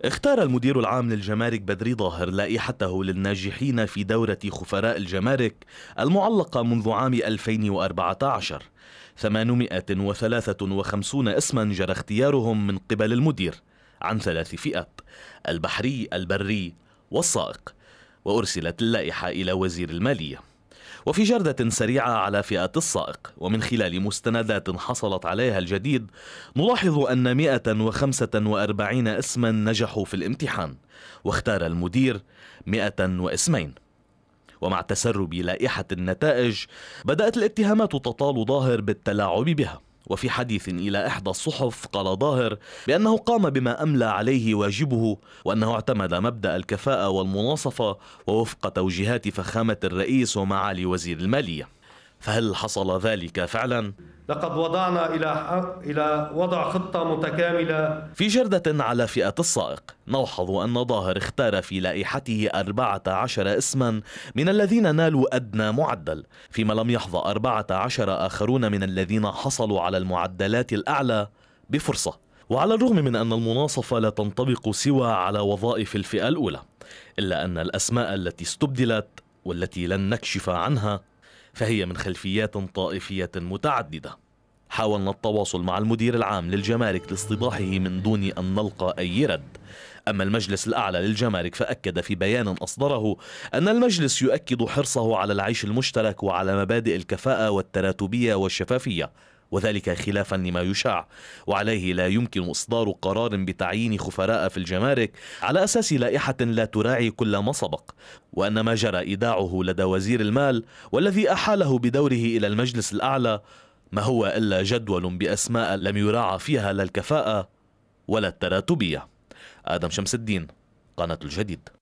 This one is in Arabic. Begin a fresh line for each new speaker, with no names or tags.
اختار المدير العام للجمارك بدري ظاهر لائحته للناجحين في دورة خفراء الجمارك المعلقة منذ عام 2014 853 اسما جرى اختيارهم من قبل المدير عن ثلاث فئات البحري البري والسائق وأرسلت اللائحة إلى وزير المالية وفي جردة سريعة على فئات السائق ومن خلال مستندات حصلت عليها الجديد نلاحظ أن 145 اسما نجحوا في الامتحان واختار المدير 100 واسمين ومع تسرب لائحة النتائج بدأت الاتهامات تطال ظاهر بالتلاعب بها وفي حديث إلى إحدى الصحف قال ظاهر بأنه قام بما أملى عليه واجبه وأنه اعتمد مبدأ الكفاءة والمناصفة ووفق توجيهات فخامة الرئيس ومعالي وزير المالية فهل حصل ذلك فعلا؟ لقد وضعنا إلى إلى وضع خطة متكاملة في جردة على فئة السائق نلحظ أن ظاهر اختار في لائحته 14 اسما من الذين نالوا أدنى معدل فيما لم يحظى 14 آخرون من الذين حصلوا على المعدلات الأعلى بفرصة وعلى الرغم من أن المناصفة لا تنطبق سوى على وظائف الفئة الأولى إلا أن الأسماء التي استبدلت والتي لن نكشف عنها فهي من خلفيات طائفية متعددة حاولنا التواصل مع المدير العام للجمارك لاستيضاحه من دون أن نلقى أي رد أما المجلس الأعلى للجمارك فأكد في بيان أصدره أن المجلس يؤكد حرصه على العيش المشترك وعلى مبادئ الكفاءة والتراتبية والشفافية وذلك خلافا لما يشاع وعليه لا يمكن إصدار قرار بتعيين خفراء في الجمارك على أساس لائحة لا تراعي كل ما سبق وأن ما جرى إيداعه لدى وزير المال والذي أحاله بدوره إلى المجلس الأعلى ما هو إلا جدول بأسماء لم يراعى فيها لا الكفاءة ولا التراتبية آدم شمس الدين قناة الجديد